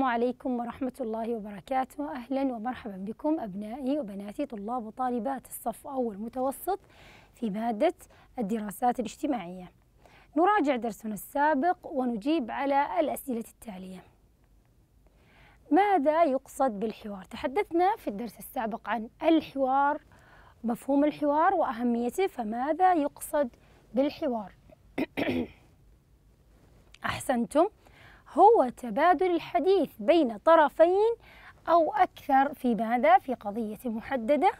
السلام عليكم ورحمة الله وبركاته أهلا ومرحبا بكم أبنائي وبناتي طلاب وطالبات الصف أول متوسط في مادة الدراسات الاجتماعية نراجع درسنا السابق ونجيب على الأسئلة التالية ماذا يقصد بالحوار؟ تحدثنا في الدرس السابق عن الحوار مفهوم الحوار وأهميته فماذا يقصد بالحوار؟ أحسنتم هو تبادل الحديث بين طرفين أو أكثر في ماذا؟ في قضية محددة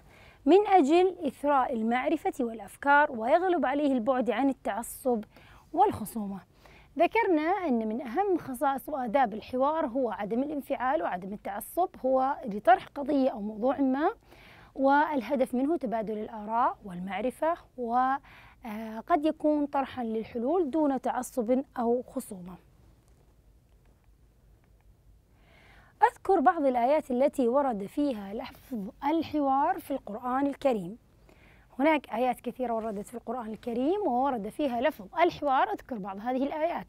من أجل إثراء المعرفة والأفكار ويغلب عليه البعد عن التعصب والخصومة. ذكرنا أن من أهم خصائص وآداب الحوار هو عدم الانفعال وعدم التعصب هو لطرح قضية أو موضوع ما والهدف منه تبادل الآراء والمعرفة وقد آه، يكون طرحا للحلول دون تعصب أو خصومة أذكر بعض الآيات التي ورد فيها لفظ الحوار في القرآن الكريم هناك آيات كثيرة وردت في القرآن الكريم وورد فيها لفظ الحوار أذكر بعض هذه الآيات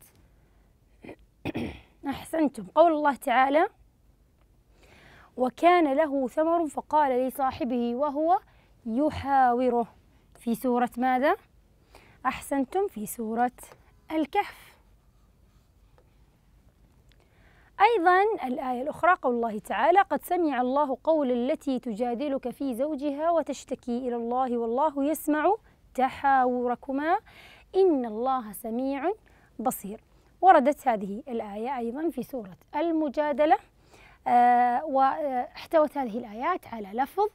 أحسنتم قول الله تعالى وكان له ثمر فقال لصاحبه وهو يحاوره في سورة ماذا؟ أحسنتم في سورة الكهف أيضا الآية الأخرى قول الله تعالى قد سمع الله قول التي تجادلك في زوجها وتشتكي إلى الله والله يسمع تحاوركما إن الله سميع بصير وردت هذه الآية أيضا في سورة المجادلة آه واحتوت هذه الآيات على لفظ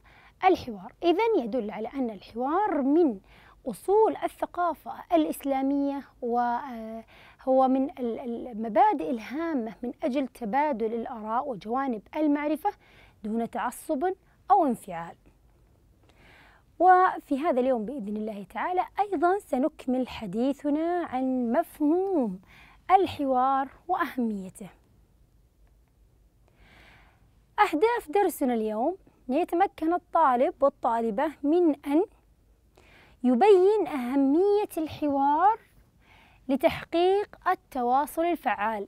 الحوار إذا يدل على أن الحوار من أصول الثقافة الإسلامية و آه، هو من المبادئ الهامة من أجل تبادل الآراء وجوانب المعرفة دون تعصب أو انفعال وفي هذا اليوم بإذن الله تعالى أيضا سنكمل حديثنا عن مفهوم الحوار وأهميته أهداف درسنا اليوم يتمكن الطالب والطالبة من أن يبين أهمية الحوار لتحقيق التواصل الفعال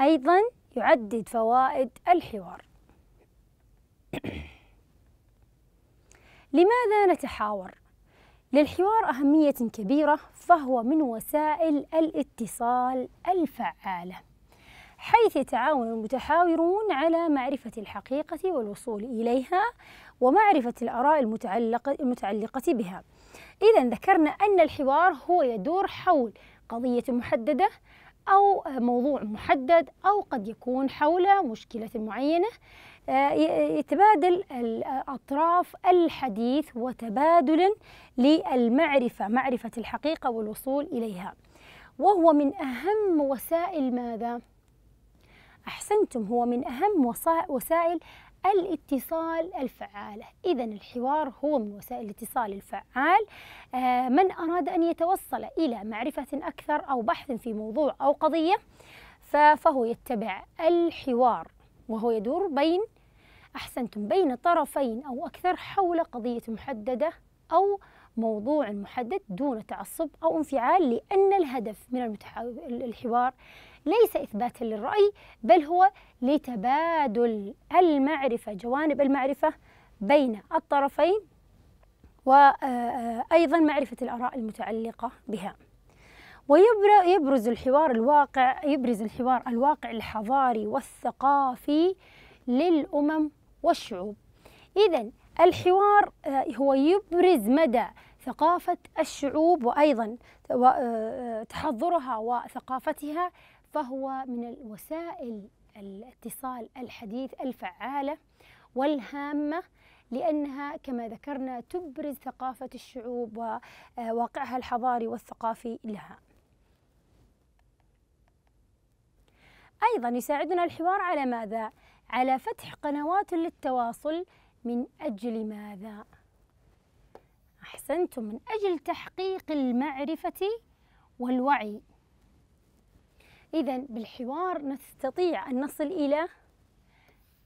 أيضا يعدد فوائد الحوار لماذا نتحاور؟ للحوار أهمية كبيرة فهو من وسائل الاتصال الفعالة حيث يتعاون المتحاورون على معرفة الحقيقة والوصول إليها ومعرفة الآراء المتعلقة, المتعلقة بها إذا ذكرنا أن الحوار هو يدور حول قضية محددة أو موضوع محدد أو قد يكون حول مشكلة معينة آه، يتبادل الأطراف الحديث وتبادلا للمعرفة معرفة الحقيقة والوصول إليها وهو من أهم وسائل ماذا؟ أحسنتم هو من أهم وسائل الاتصال الفعالة إذا الحوار هو من وسائل الاتصال الفعال آه، من أراد أن يتوصل إلى معرفة أكثر أو بحث في موضوع أو قضية فهو يتبع الحوار وهو يدور بين أحسنتم بين طرفين أو أكثر حول قضية محددة أو موضوع محدد دون تعصب أو انفعال لأن الهدف من الحوار ليس إثباتا للرأي بل هو لتبادل المعرفة جوانب المعرفة بين الطرفين وأيضا آه، آه، معرفة الآراء المتعلقة بها ويبرز الحوار الواقع يبرز الحوار الواقع الحضاري والثقافي للأمم والشعوب إذا الحوار آه، هو يبرز مدى ثقافة الشعوب وأيضا تحضرها وثقافتها فهو من الوسائل الاتصال الحديث الفعالة والهامة لأنها كما ذكرنا تبرز ثقافة الشعوب وواقعها آه، الحضاري والثقافي لها أيضا يساعدنا الحوار على ماذا؟ على فتح قنوات للتواصل من أجل ماذا؟ أحسنتم من أجل تحقيق المعرفة والوعي إذا بالحوار نستطيع أن نصل إلى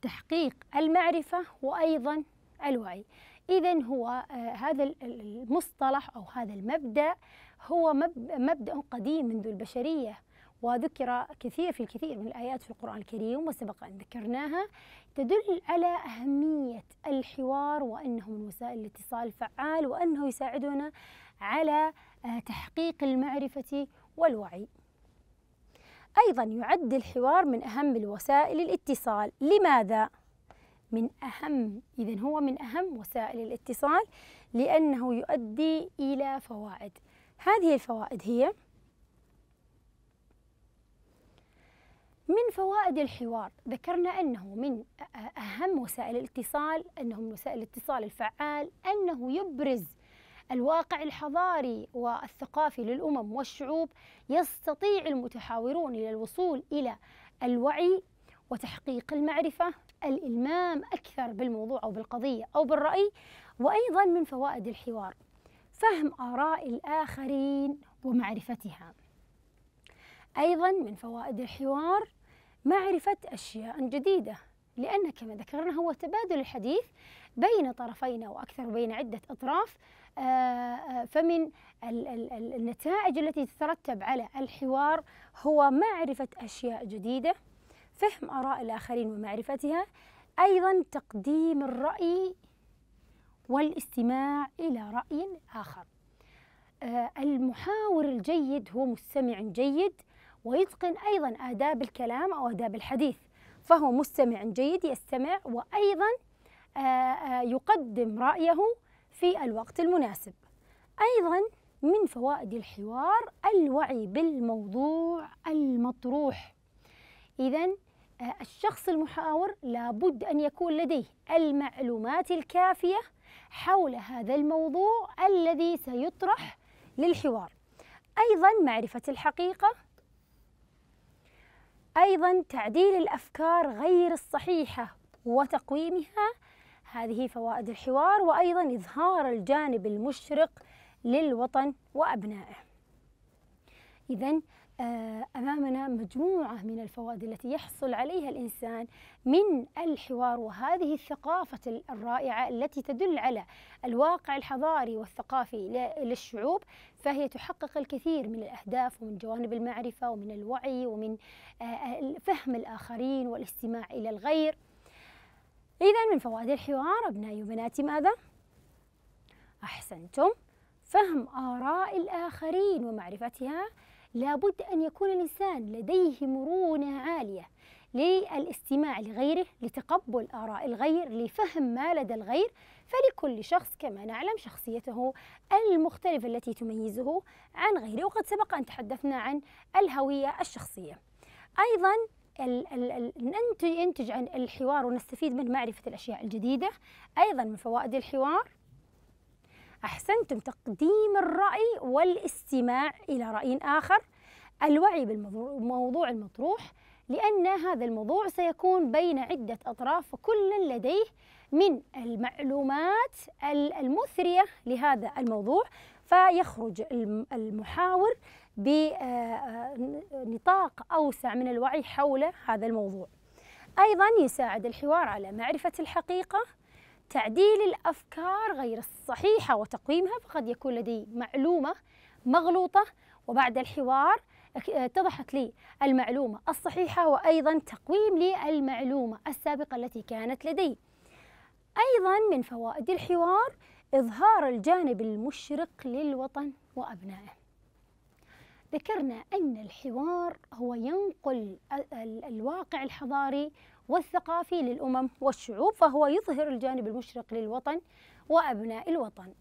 تحقيق المعرفة وأيضا الوعي إذا هو آه، هذا المصطلح أو هذا المبدأ هو مبدأ قديم منذ البشرية وذكر كثير في الكثير من الآيات في القرآن الكريم وسبق أن ذكرناها تدل على أهمية الحوار وأنه من وسائل الاتصال الفعال وأنه يساعدنا على آه، تحقيق المعرفة والوعي أيضا يعد الحوار من أهم الوسائل الاتصال لماذا؟ من أهم إذا هو من أهم وسائل الاتصال لأنه يؤدي إلى فوائد هذه الفوائد هي من فوائد الحوار ذكرنا أنه من أهم وسائل الاتصال أنه من وسائل الاتصال الفعال أنه يبرز الواقع الحضاري والثقافي للأمم والشعوب يستطيع المتحاورون إلى الوصول إلى الوعي وتحقيق المعرفة الإلمام أكثر بالموضوع أو بالقضية أو بالرأي وأيضا من فوائد الحوار فهم آراء الآخرين ومعرفتها أيضا من فوائد الحوار معرفة أشياء جديدة لأن كما ذكرنا هو تبادل الحديث بين طرفين وأكثر بين عدة أطراف فمن النتائج التي تترتب على الحوار هو معرفة أشياء جديدة فهم آراء الآخرين ومعرفتها أيضا تقديم الرأي والاستماع إلى رأي آخر آه، المحاور الجيد هو مستمع جيد ويتقن أيضا آداب الكلام أو آداب الحديث فهو مستمع جيد يستمع وأيضا آه، آه، يقدم رأيه في الوقت المناسب أيضا من فوائد الحوار الوعي بالموضوع المطروح إذا آه، الشخص المحاور لابد أن يكون لديه المعلومات الكافية حول هذا الموضوع الذي سيطرح للحوار أيضا معرفة الحقيقة أيضا تعديل الأفكار غير الصحيحة وتقويمها هذه فوائد الحوار وأيضا إظهار الجانب المشرق للوطن وأبنائه إذا آه، أمامنا مجموعة من الفوائد التي يحصل عليها الإنسان من الحوار وهذه الثقافة الرائعة التي تدل على الواقع الحضاري والثقافي للشعوب فهي تحقق الكثير من الأهداف ومن جوانب المعرفة ومن الوعي ومن آه، آه، فهم الآخرين والاستماع إلى الغير إذا من فوائد الحوار أبنائي وبناتي ماذا؟ أحسنتم فهم آراء الآخرين ومعرفتها لابد أن يكون الإنسان لديه مرونة عالية للاستماع لغيره لتقبل آراء الغير لفهم ما لدى الغير فلكل شخص كما نعلم شخصيته المختلفة التي تميزه عن غيره وقد سبق أن تحدثنا عن الهوية الشخصية أيضا ننتج ينتج عن الحوار ونستفيد من معرفة الأشياء الجديدة أيضا من فوائد الحوار أحسنتم تقديم الرأي والاستماع إلى رأي آخر الوعي بالموضوع المطروح لأن هذا الموضوع سيكون بين عدة أطراف وكل لديه من المعلومات المثرية لهذا الموضوع فيخرج المحاور بنطاق آه، آه، أوسع من الوعي حول هذا الموضوع أيضا يساعد الحوار على معرفة الحقيقة تعديل الأفكار غير الصحيحة وتقويمها فقد يكون لدي معلومة مغلوطة وبعد الحوار آه، اتضحت لي المعلومة الصحيحة وأيضا تقويم لي المعلومة السابقة التي كانت لدي أيضا من فوائد الحوار إظهار الجانب المشرق للوطن وأبنائه ذكرنا أن الحوار هو ينقل الواقع الحضاري والثقافي للأمم والشعوب فهو يظهر الجانب المشرق للوطن وأبناء الوطن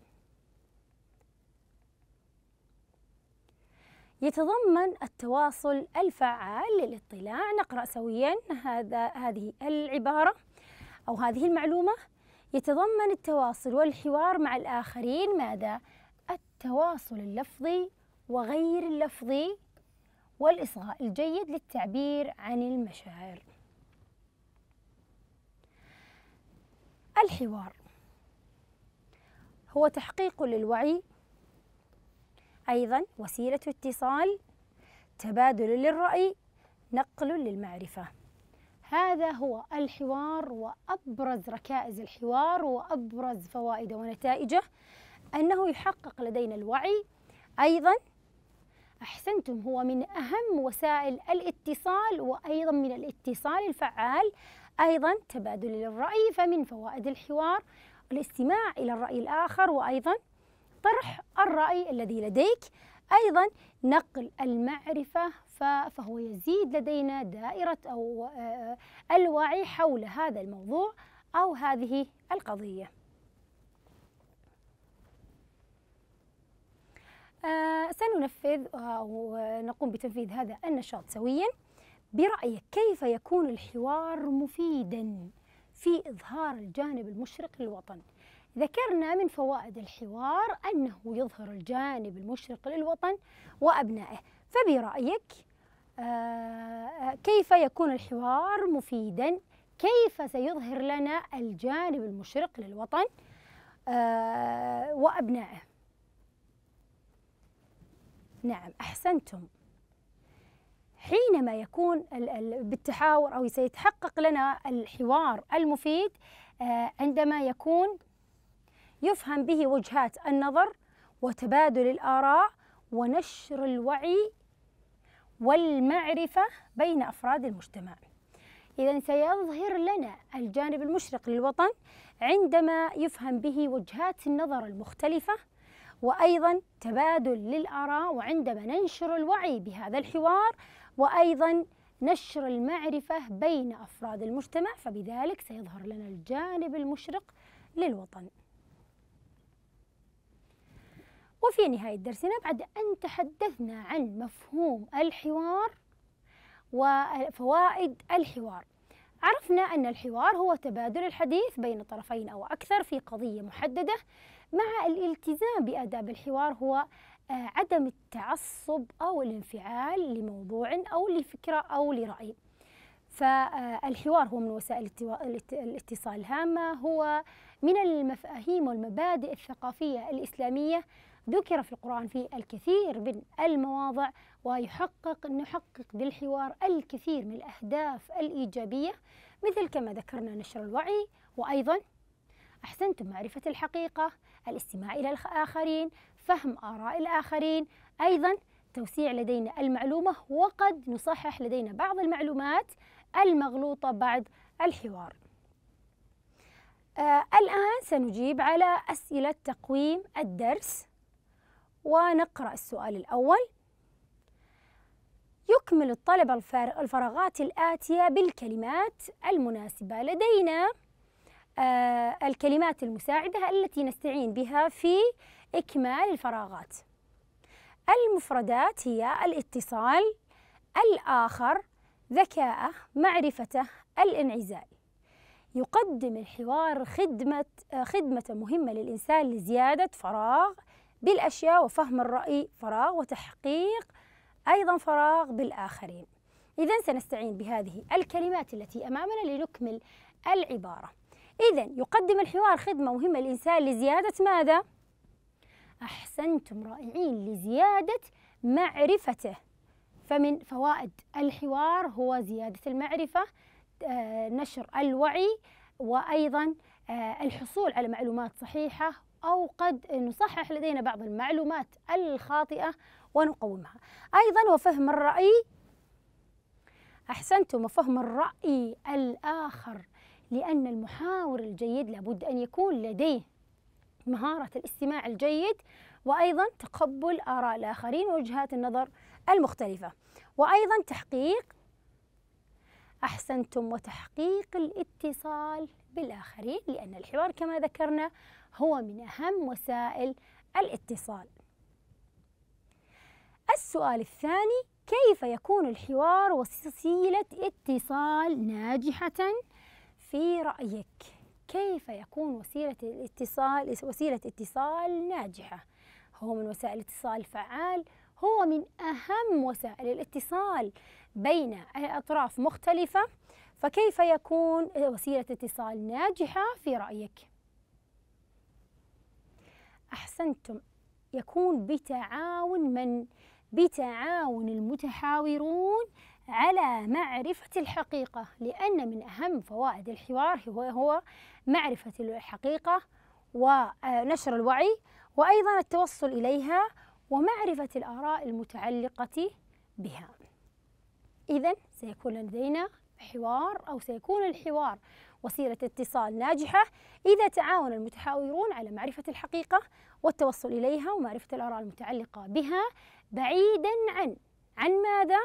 يتضمن التواصل الفعال للاطلاع نقرأ سويا هذا هذه العبارة أو هذه المعلومة يتضمن التواصل والحوار مع الآخرين ماذا؟ التواصل اللفظي وغير اللفظي والإصغاء الجيد للتعبير عن المشاعر الحوار هو تحقيق للوعي أيضا وسيلة اتصال تبادل للرأي نقل للمعرفة هذا هو الحوار وأبرز ركائز الحوار وأبرز فوائده ونتائجه أنه يحقق لدينا الوعي أيضا أحسنتم هو من أهم وسائل الاتصال وأيضا من الاتصال الفعال أيضا تبادل الرأي فمن فوائد الحوار الاستماع إلى الرأي الآخر وأيضا طرح الرأي الذي لديك أيضا نقل المعرفة فهو يزيد لدينا دائرة أو آه، آه، الوعي حول هذا الموضوع أو هذه القضية آه، سننفذ آه، ونقوم بتنفيذ هذا النشاط سويا برأيك كيف يكون الحوار مفيدا في إظهار الجانب المشرق للوطن ذكرنا من فوائد الحوار أنه يظهر الجانب المشرق للوطن وأبنائه فبرأيك آه، كيف يكون الحوار مفيدا كيف سيظهر لنا الجانب المشرق للوطن وأبنائه نعم أحسنتم حينما يكون بالتحاور أو سيتحقق لنا الحوار المفيد آه، عندما يكون يفهم به وجهات النظر وتبادل الآراء ونشر الوعي والمعرفة بين أفراد المجتمع إذا سيظهر لنا الجانب المشرق للوطن عندما يفهم به وجهات النظر المختلفة وأيضا تبادل للآراء وعندما ننشر الوعي بهذا الحوار وأيضا نشر المعرفة بين أفراد المجتمع فبذلك سيظهر لنا الجانب المشرق للوطن وفي نهاية درسنا بعد أن تحدثنا عن مفهوم الحوار وفوائد الحوار عرفنا أن الحوار هو تبادل الحديث بين طرفين أو أكثر في قضية محددة مع الالتزام بآداب الحوار هو آه، عدم التعصب أو الانفعال لموضوع أو لفكرة أو لرأي فالحوار آه، هو من وسائل الاتصال الهامة هو من المفاهيم والمبادئ الثقافية الإسلامية ذكر في القرآن في الكثير من المواضع ويحقق نحقق بالحوار الكثير من الأهداف الإيجابية مثل كما ذكرنا نشر الوعي وأيضا أحسنتم معرفة الحقيقة الاستماع إلى الآخرين فهم آراء الآخرين أيضا توسيع لدينا المعلومة وقد نصحح لدينا بعض المعلومات المغلوطة بعد الحوار آه الآن سنجيب على أسئلة تقويم الدرس ونقرأ السؤال الأول يكمل الطلبة الفراغات الآتية بالكلمات المناسبة لدينا آه، الكلمات المساعدة التي نستعين بها في إكمال الفراغات المفردات هي الاتصال الآخر ذكاءه معرفته الانعزال يقدم الحوار خدمة آه، خدمة مهمة للإنسان لزيادة فراغ بالأشياء وفهم الرأي فراغ وتحقيق أيضا فراغ بالآخرين إذا سنستعين بهذه الكلمات التي أمامنا لنكمل العبارة إذا يقدم الحوار خدمة مهمة للإنسان لزيادة ماذا؟ أحسنتم رائعين لزيادة معرفته فمن فوائد الحوار هو زيادة المعرفة آه، نشر الوعي وأيضا آه، الحصول على معلومات صحيحة أو قد نصحح لدينا بعض المعلومات الخاطئة ونقومها أيضا وفهم الرأي أحسنتم وفهم الرأي الآخر لأن المحاور الجيد لابد أن يكون لديه مهارة الاستماع الجيد وأيضا تقبل آراء الآخرين ووجهات النظر المختلفة وأيضا تحقيق أحسنتم وتحقيق الاتصال بالآخرين لأن الحوار كما ذكرنا هو من أهم وسائل الاتصال السؤال الثاني كيف يكون الحوار وسيلة اتصال ناجحة في رأيك كيف يكون وسيلة الاتصال وسيلة اتصال ناجحة؟ هو من وسائل الاتصال فعال هو من أهم وسائل الاتصال بين أطراف مختلفة فكيف يكون وسيلة اتصال ناجحة في رأيك؟ أحسنتم يكون بتعاون من؟ بتعاون المتحاورون على معرفة الحقيقة لأن من أهم فوائد الحوار هو, هو معرفة الحقيقة ونشر آه، الوعي وأيضا التوصل إليها ومعرفة الآراء المتعلقة بها إذا سيكون لدينا حوار أو سيكون الحوار وسيلة اتصال ناجحة إذا تعاون المتحاورون على معرفة الحقيقة والتوصل إليها ومعرفة الآراء المتعلقة بها بعيدا عن عن ماذا؟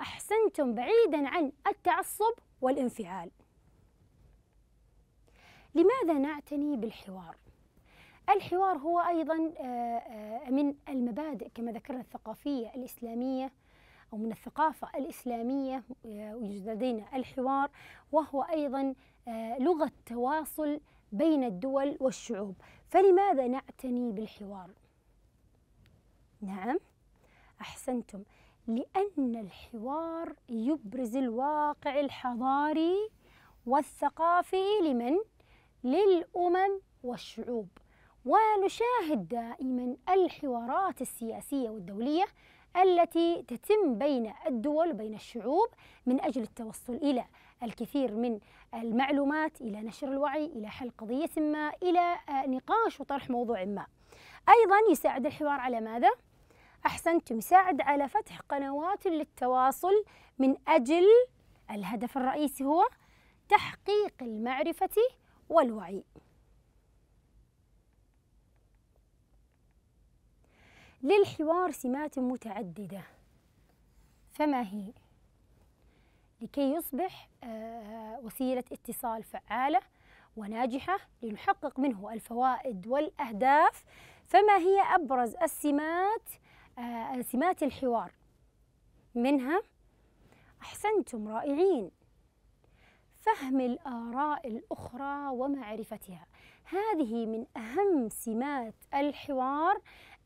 أحسنتم بعيدا عن التعصب والانفعال لماذا نعتني بالحوار؟ الحوار هو أيضا آه، آه، من المبادئ كما ذكرنا الثقافية الإسلامية أو من الثقافة الإسلامية آه، يوجد لدينا الحوار وهو أيضا لغة تواصل بين الدول والشعوب فلماذا نعتني بالحوار؟ نعم أحسنتم لأن الحوار يبرز الواقع الحضاري والثقافي لمن؟ للأمم والشعوب ونشاهد دائما الحوارات السياسية والدولية التي تتم بين الدول وبين الشعوب من أجل التوصل إلى الكثير من المعلومات إلى نشر الوعي إلى حل قضية ما إلى نقاش وطرح موضوع ما أيضا يساعد الحوار على ماذا؟ أحسنتم يساعد على فتح قنوات للتواصل من أجل الهدف الرئيسي هو تحقيق المعرفة والوعي للحوار سمات متعددة فما هي؟ لكي يصبح آه، وسيلة اتصال فعالة وناجحة لنحقق منه الفوائد والأهداف فما هي أبرز السمات آه، سمات الحوار منها أحسنتم رائعين فهم الآراء الأخرى ومعرفتها هذه من أهم سمات الحوار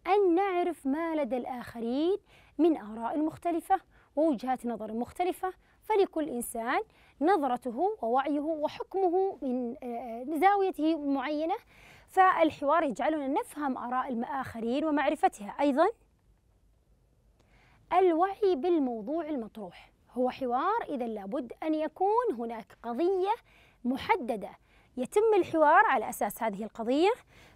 أن نعرف ما لدى الآخرين من آراء مختلفة ووجهات نظر مختلفة فلكل إنسان نظرته ووعيه وحكمه من آه، زاويته معينة فالحوار يجعلنا نفهم آراء الآخرين ومعرفتها أيضا الوعي بالموضوع المطروح هو حوار إذا لابد أن يكون هناك قضية محددة يتم الحوار على أساس هذه القضية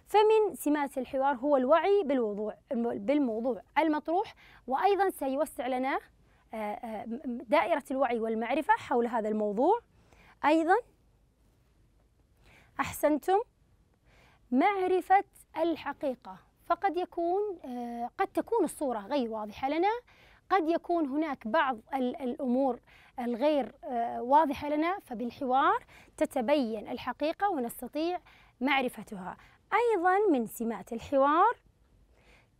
فمن سمات الحوار هو الوعي بالوضوع بالموضوع المطروح وأيضا سيوسع لنا آه، آه، دائرة الوعي والمعرفة حول هذا الموضوع أيضا أحسنتم معرفة الحقيقة فقد يكون آه، قد تكون الصورة غير واضحة لنا قد يكون هناك بعض الأمور الغير آه، واضحة لنا فبالحوار تتبين الحقيقة ونستطيع معرفتها أيضا من سمات الحوار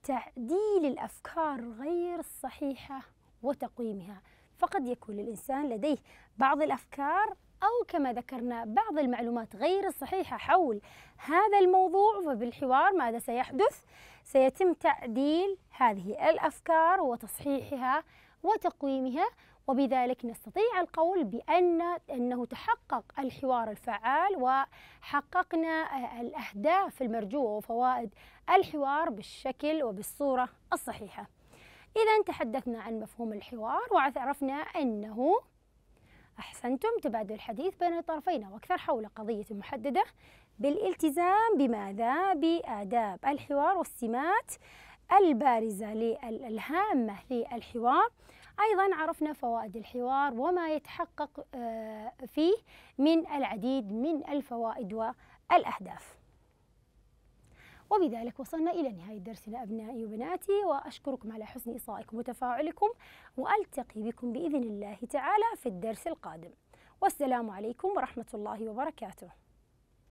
تعديل الأفكار غير الصحيحة وتقويمها فقد يكون الإنسان لديه بعض الأفكار أو كما ذكرنا بعض المعلومات غير الصحيحة حول هذا الموضوع فبالحوار ماذا سيحدث؟ سيتم تعديل هذه الأفكار وتصحيحها وتقويمها وبذلك نستطيع القول بأن أنه تحقق الحوار الفعال وحققنا الأهداف المرجوة وفوائد الحوار بالشكل وبالصورة الصحيحة إذا تحدثنا عن مفهوم الحوار وعرفنا أنه أحسنتم تبادل الحديث بين الطرفين وأكثر حول قضية محددة بالالتزام بماذا؟ بآداب الحوار والسمات البارزة الهامة للحوار أيضا عرفنا فوائد الحوار وما يتحقق آه، فيه من العديد من الفوائد والأهداف وبذلك وصلنا إلى نهاية درسنا أبنائي وبناتي وأشكركم على حسن إصائكم وتفاعلكم وألتقي بكم بإذن الله تعالى في الدرس القادم والسلام عليكم ورحمة الله وبركاته